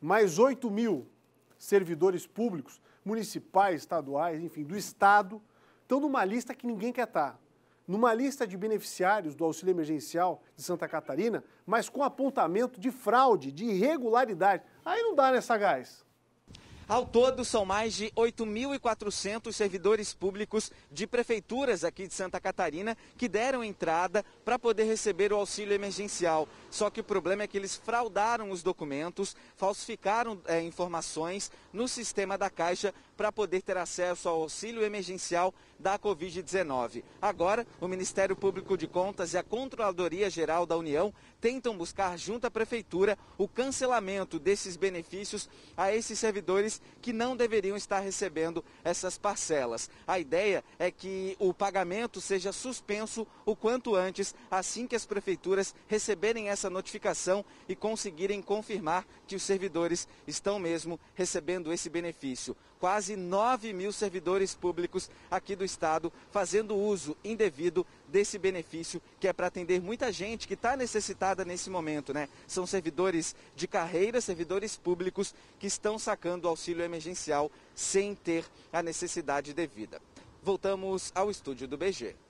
mais 8 mil servidores públicos, municipais, estaduais, enfim, do Estado, estão numa lista que ninguém quer estar. Numa lista de beneficiários do auxílio emergencial de Santa Catarina, mas com apontamento de fraude, de irregularidade. Aí não dá nessa né, gás. Ao todo, são mais de 8.400 servidores públicos de prefeituras aqui de Santa Catarina que deram entrada para poder receber o auxílio emergencial. Só que o problema é que eles fraudaram os documentos, falsificaram é, informações no sistema da Caixa para poder ter acesso ao auxílio emergencial da Covid-19. Agora, o Ministério Público de Contas e a Controladoria Geral da União tentam buscar, junto à Prefeitura, o cancelamento desses benefícios a esses servidores que não deveriam estar recebendo essas parcelas. A ideia é que o pagamento seja suspenso o quanto antes, assim que as prefeituras receberem essa notificação e conseguirem confirmar que os servidores estão mesmo recebendo esse benefício. Quase quase 9 mil servidores públicos aqui do Estado fazendo uso indevido desse benefício, que é para atender muita gente que está necessitada nesse momento, né? São servidores de carreira, servidores públicos que estão sacando auxílio emergencial sem ter a necessidade devida. Voltamos ao estúdio do BG.